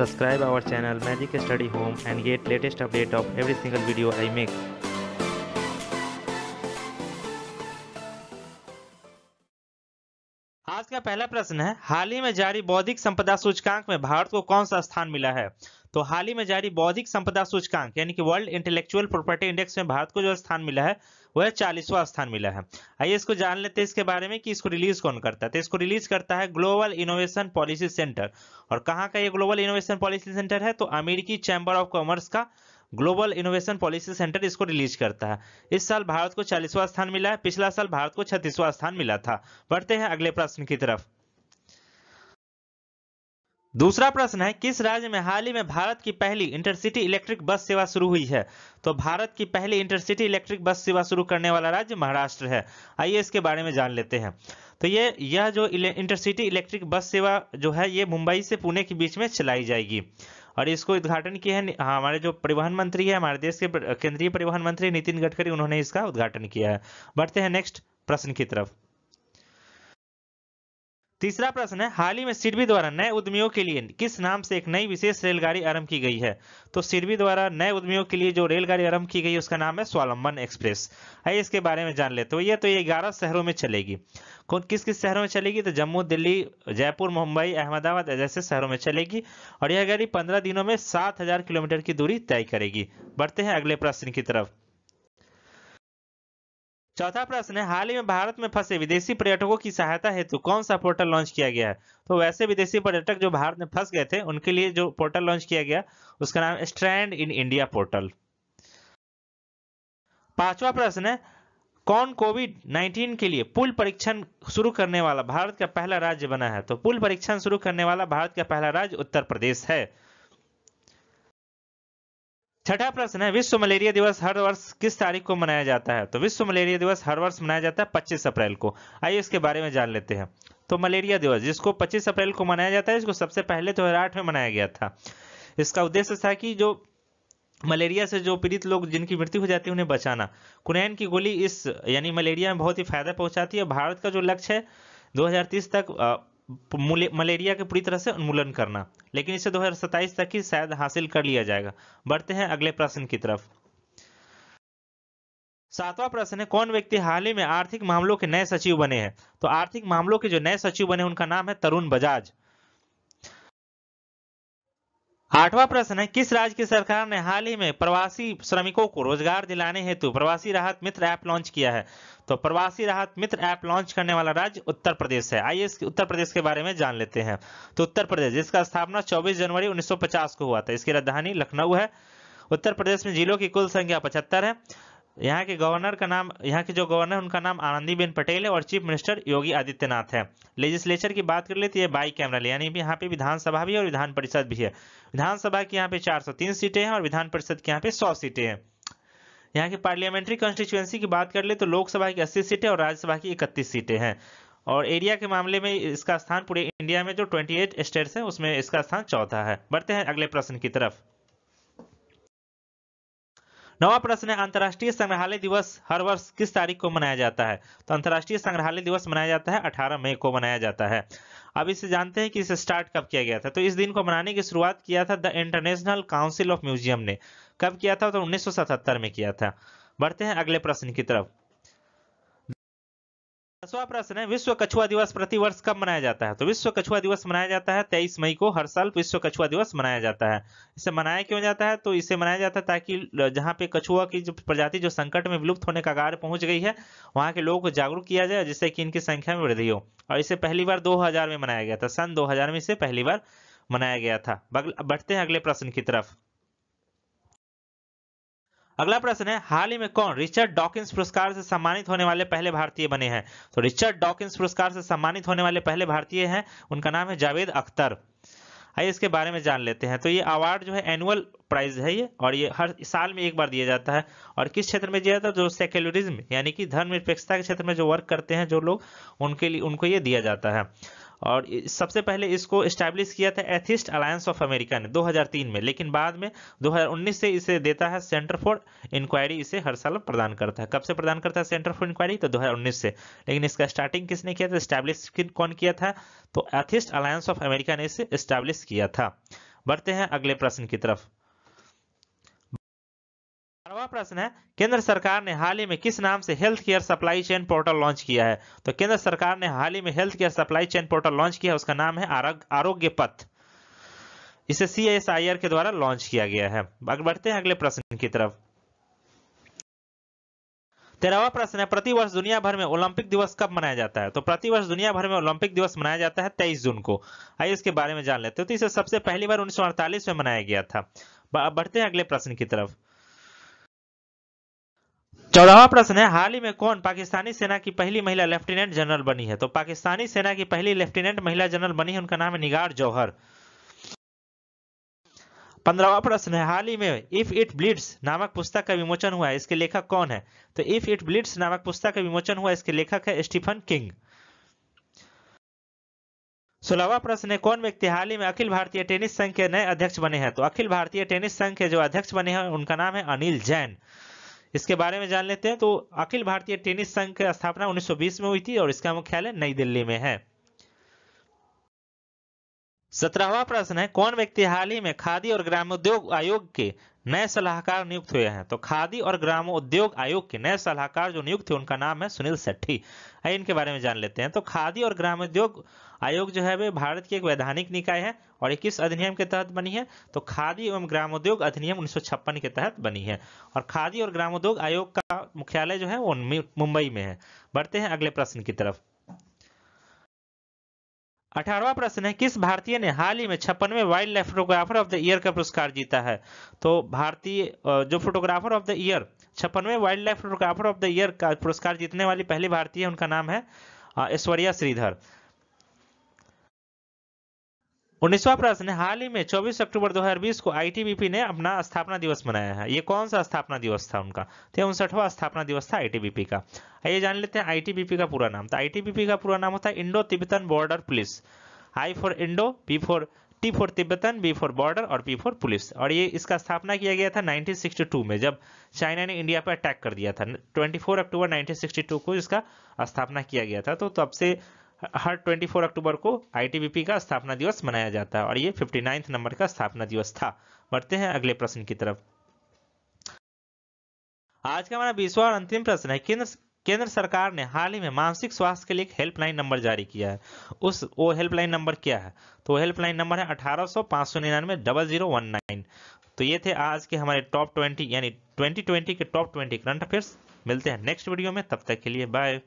Subscribe our channel Magic Study Home and get latest update of every single video I make. आज का पहला प्रश्न है हाल ही में जारी बौद्धिक संपदा सूचकांक में भारत को कौन सा स्थान मिला है तो हाल ही में जारी बौद्धिक संपदा सूचकांक यानी कि वर्ल्ड इंटेलेक्चुअल प्रॉपर्टी इंडेक्स में भारत को जो स्थान मिला है वह चालीसवा स्थान मिला है आइए इसको जान लेते हैं इसके बारे में कि इसको रिलीज कौन करता है तो इसको रिलीज करता है ग्लोबल इनोवेशन पॉलिसी सेंटर और कहाँ का ये ग्लोबल इनोवेशन पॉलिसी सेंटर है तो अमेरिकी चैम्बर ऑफ कॉमर्स का ग्लोबल इनोवेशन पॉलिसी सेंटर इसको रिलीज करता है इस साल भारत को चालीसवां स्थान मिला है पिछला साल भारत को छत्तीसवां स्थान मिला था बढ़ते हैं अगले प्रश्न की तरफ दूसरा प्रश्न है किस राज्य में हाल ही में भारत की पहली इंटरसिटी इलेक्ट्रिक बस सेवा शुरू हुई है तो भारत की पहली इंटरसिटी इलेक्ट्रिक बस सेवा शुरू करने वाला राज्य महाराष्ट्र है आइए इसके बारे में जान लेते हैं तो ये यह जो इंटरसिटी इलेक्ट्रिक बस सेवा जो है ये मुंबई से पुणे के बीच में चलाई जाएगी और इसको उद्घाटन किया है हाँ, हमारे जो परिवहन मंत्री है हमारे देश के केंद्रीय परिवहन मंत्री नितिन गडकरी उन्होंने इसका उद्घाटन किया है बढ़ते हैं नेक्स्ट प्रश्न की तरफ तीसरा प्रश्न है हाल ही में सिडबी द्वारा नए उद्यमियों के लिए किस नाम से एक नई विशेष रेलगाड़ी आरंभ की गई है तो सिडबी द्वारा नए उद्यमियों के लिए जो रेलगाड़ी आरंभ की गई है उसका नाम है स्वालंबन एक्सप्रेस आइए इसके बारे में जान लेते हो तो ये तो ये ग्यारह शहरों में चलेगी कौन किस किस शहरों में चलेगी तो जम्मू दिल्ली जयपुर मुंबई अहमदाबाद जैसे शहरों में चलेगी और यह गाड़ी पंद्रह दिनों में सात किलोमीटर की दूरी तय करेगी बढ़ते हैं अगले प्रश्न की तरफ चौथा प्रश्न है हाल ही में भारत में फंसे विदेशी पर्यटकों की सहायता हेतु कौन सा पोर्टल लॉन्च किया गया है तो वैसे विदेशी पर्यटक जो भारत में फंस गए थे उनके लिए जो पोर्टल लॉन्च किया गया उसका नाम स्ट्रैंड इन इंडिया पोर्टल पांचवा प्रश्न है कौन कोविड 19 के लिए पुल परीक्षण शुरू करने वाला भारत का पहला राज्य बना है तो पुल परीक्षण शुरू करने वाला भारत का पहला राज्य उत्तर प्रदेश है छठा प्रश्न है विश्व मलेरिया दिवस हर वर्ष किस तारीख को मनाया जाता है तो विश्व मलेरिया दिवस हर वर्ष मनाया जाता है पच्चीस अप्रैल को आइए इसके बारे में जान लेते हैं तो मलेरिया दिवस जिसको 25 अप्रैल को मनाया जाता है इसको सबसे पहले दो हराट में मनाया गया था इसका उद्देश्य था कि जो मलेरिया से जो पीड़ित लोग जिनकी मृत्यु हो जाती है उन्हें बचाना कुनैन की गोली इस यानी मलेरिया में बहुत ही फायदा पहुंचाती है भारत का जो लक्ष्य है 2030 तक मलेरिया के पूरी तरह से उन्मूलन करना लेकिन इसे 2027 तक ही शायद हासिल कर लिया जाएगा बढ़ते हैं अगले प्रश्न की तरफ सातवां प्रश्न है कौन व्यक्ति हाल ही में आर्थिक मामलों के नए सचिव बने हैं तो आर्थिक मामलों के जो नए सचिव बने उनका नाम है तरुण बजाज आठवां प्रश्न है किस राज्य की सरकार ने हाल ही में प्रवासी श्रमिकों को रोजगार दिलाने हेतु प्रवासी राहत मित्र ऐप लॉन्च किया है तो प्रवासी राहत मित्र ऐप लॉन्च करने वाला राज्य उत्तर प्रदेश है आइए उत्तर प्रदेश के बारे में जान लेते हैं तो उत्तर प्रदेश जिसका स्थापना 24 जनवरी 1950 को हुआ था इसकी राजधानी लखनऊ है उत्तर प्रदेश में जिलों की कुल संख्या पचहत्तर है यहाँ के गवर्नर का नाम यहाँ के जो गवर्नर है उनका नाम आनंदीबेन पटेल है और चीफ मिनिस्टर योगी आदित्यनाथ है लेजिस्लेचर की बात कर ले तो ये बाई कैमरल यानी यहाँ पे विधानसभा भी है और विधान परिषद भी है विधानसभा की यहाँ पे 403 सीटें हैं और विधान परिषद की यहाँ पे 100 सीटें हैं यहाँ की पार्लियामेंट्री कॉन्स्टिट्युएंसी की बात कर ले तो लोकसभा की अस्सी सीटें और राज्यसभा की इकतीस सीटें हैं और एरिया के मामले में इसका स्थान पूरे इंडिया में जो ट्वेंटी स्टेट्स हैं उसमें इसका स्थान चौथा है बढ़ते हैं अगले प्रश्न की तरफ नवा प्रश्न है अंतर्राष्ट्रीय संग्रहालय दिवस हर वर्ष किस तारीख को मनाया जाता है तो अंतर्राष्ट्रीय संग्रहालय दिवस मनाया जाता है 18 मई को मनाया जाता है अब इसे जानते हैं कि इसे स्टार्ट कब किया गया था तो इस दिन को मनाने की शुरुआत किया था the International Council of Museum ने कब किया था तो 1977 में किया था बढ़ते हैं अगले प्रश्न की तरफ दसवा प्रश्न है विश्व कछुआ दिवस प्रति वर्ष कब मनाया जाता है तो विश्व कछुआ दिवस मनाया जाता है तेईस मई को हर साल विश्व कछुआ दिवस मनाया जाता है इसे मनाया क्यों जाता है तो इसे मनाया जाता है ताकि जहां पे कछुआ की जो प्रजाति जो संकट में विलुप्त होने का गार पहुंच गई है वहां के लोगों को जागरूक किया जाए जिससे कि इनकी संख्या में वृद्धि हो और इसे पहली बार दो में मनाया गया था सन दो में इसे पहली बार मनाया गया था बढ़ते हैं अगले प्रश्न की तरफ अगला प्रश्न है हाल ही में कौन रिचर्ड डॉकिंस पुरस्कार से सम्मानित होने वाले पहले भारतीय बने हैं तो रिचर्ड डॉकिंस पुरस्कार से सम्मानित होने वाले पहले भारतीय हैं उनका नाम है जावेद अख्तर आइए इसके बारे में जान लेते हैं तो ये अवार्ड जो है एनुअल प्राइज है ये और ये हर साल में एक बार दिया जाता है और किस क्षेत्र में दिया जाता है जो सेक्युलरिज्म यानी कि धर्मनिरपेक्षता के क्षेत्र में जो वर्क करते हैं जो लोग उनके लिए उनको ये दिया जाता है और सबसे पहले इसको इस्टेब्लिश किया था एथिस्ट अलायंस ऑफ अमेरिका ने 2003 में लेकिन बाद में 2019 से इसे देता है सेंटर फॉर इंक्वायरी इसे हर साल प्रदान करता है कब से प्रदान करता है सेंटर फॉर इंक्वायरी तो 2019 से लेकिन इसका स्टार्टिंग किसने किया था स्टैब्लिश कौन किया था तो एथिस्ट अलायंस ऑफ अमेरिका ने इसे स्टैब्लिश किया था बढ़ते हैं अगले प्रश्न की तरफ प्रश्न है केंद्र सरकार ने हाल ही में किस नाम से health care supply chain portal launch किया है तो केंद्र सरकार ने हाल ही में health care supply chain portal launch किया उसका नाम है आरोग्य पथ इसे सी के द्वारा लॉन्च किया गया है आगे बढ़ते हैं अगले प्रश्न की तरफ तेरहवा प्रश्न है प्रतिवर्ष दुनिया भर में ओलंपिक दिवस कब मनाया जाता है तो प्रतिवर्ष दुनिया भर में ओलंपिक दिवस मनाया जाता है 23 जून को आइए इसके बारे में जान लेते हैं तो इसे सबसे पहली बार उन्नीस में मनाया गया था बढ़ते हैं अगले प्रश्न की तरफ चौदहवा प्रश्न है हाल ही में कौन पाकिस्तानी सेना की पहली महिला लेफ्टिनेंट जनरल बनी है तो पाकिस्तानी सेना की पहली लेफ्टिनेंट महिला जनरल बनी है उनका नाम है निगार जौहर पंद्रहवा प्रश्न है हाल ही में इफ इट ब्लिड्स नामक पुस्तक का विमोचन हुआ है इसके लेखक कौन है तो इफ इट ब्लिड्स नामक पुस्तक का विमोचन हुआ इसके लेखक है स्टीफन किंग सोलहवा प्रश्न है कौन व्यक्ति हाल ही में अखिल भारतीय टेनिस संघ के नए अध्यक्ष बने हैं तो अखिल भारतीय टेनिस संघ के जो अध्यक्ष बने हैं उनका नाम है अनिल जैन इसके बारे में जान लेते हैं तो अखिल भारतीय टेनिस संघ की स्थापना 1920 में हुई थी और इसका मुख्यालय नई दिल्ली में है सत्रहवा प्रश्न है कौन व्यक्ति हाल ही में खादी और ग्रामोद्योग आयोग के नए सलाहकार नियुक्त हुए हैं तो खादी और ग्रामोद्योग आयोग के नए सलाहकार जो नियुक्त हुए उनका नाम है सुनील सेट्ठी आइए इनके बारे में जान लेते हैं तो खादी और ग्रामोद्योग आयोग जो है वे भारत की एक वैधानिक निकाय है और किस अधिनियम के तहत बनी है तो खादी एवं ग्रामोद्योग अधिनियम उन्नीस के तहत बनी है और खादी और ग्रामोद्योग आयोग का मुख्यालय जो है वो मुंबई में है बढ़ते हैं अगले प्रश्न की तरफ अठारवा प्रश्न है किस भारतीय ने हाल ही में छप्पनवे wildlife photographer of the year का पुरस्कार जीता है तो भारतीय जो फोटोग्राफर ऑफ द ईयर छप्पनवे wildlife photographer of the year का पुरस्कार जीतने वाली पहली भारतीय उनका नाम है ऐश्वर्या श्रीधर उन्नीसवा प्रश्न हाल ही में 24 अक्टूबर 2020 को आईटीबीपी ने अपना स्थापना दिवस मनाया है ये कौन सा स्थापना दिवस था उनका तो उनसठवा स्थापना दिवस था आईटीबीपी का आइए जान लेते हैं आईटीबीपी का पूरा नाम तो आईटीबीपी का पूरा नाम होता है Indo Tibetan Border Police I for Indo B for T for Tibetan B for border और पी फॉर पुलिस और ये इसका स्थापना किया गया था 1962 में जब चाइना ने इंडिया पर अटैक कर दिया था 24 अक्टूबर 1962 को इसका स्थापना किया गया था तो तब से हर 24 अक्टूबर को आईटीबीपी का स्थापना दिवस मनाया जाता है और ये 59 नंबर का स्थापना दिवस था बढ़ते हैं अगले प्रश्न की तरफ आज का हमारा बीसवा और अंतिम प्रश्न है केंद्र केंद्र सरकार ने हाल ही में मानसिक स्वास्थ्य के लिए एक हेल्पलाइन नंबर जारी किया है उस वो हेल्पलाइन नंबर क्या है तो हेल्पलाइन नंबर है अठारह सौ सौ निन्यानवे डबल जीरो वन नाइन तो ये थे आज के हमारे टॉप ट्वेंटी यानी ट्वेंटी ट्वेंटी के टॉप ट्वेंटी करंट अफेयर्स मिलते हैं नेक्स्ट वीडियो में तब तक के लिए बाय